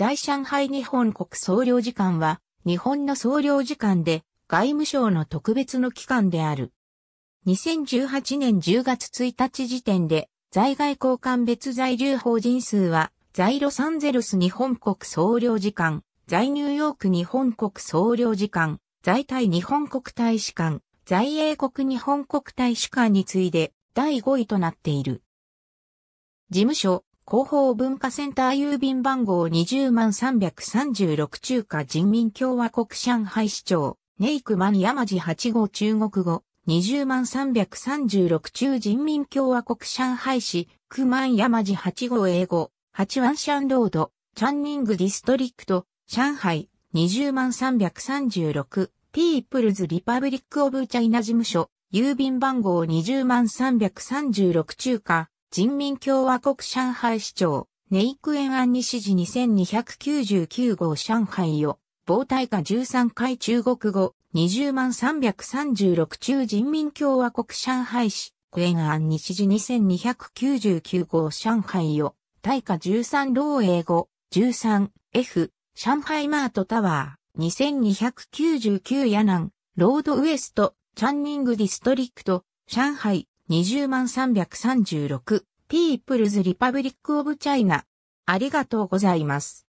在上海日本国総領事館は、日本の総領事館で、外務省の特別の機関である。2018年10月1日時点で、在外交換別在留法人数は、在ロサンゼルス日本国総領事館、在ニューヨーク日本国総領事館、在タイ日本国大使館、在英国日本国大使館に次いで第5位となっている。事務所、広報文化センター郵便番号20万336中華人民共和国上海市長、ネイクマン山地8号中国語、20万336中人民共和国上海市、クマン山地8号英語、8ワンシャンロード、チャンニングディストリクト、上海、20万336、ピープルズリパブリックオブチャイナ事務所、郵便番号20万336中華、人民共和国上海市長、ネイクエンア安西市2299号上海よ、防体化13回中国語、20万336中人民共和国上海市、クエンア安西市2299号上海よ、大化13老英語、13F、上海マートタワー、2299ヤナン、ロードウエスト、チャンニングディストリクト、上海、20万336、People's Republic of China。ありがとうございます。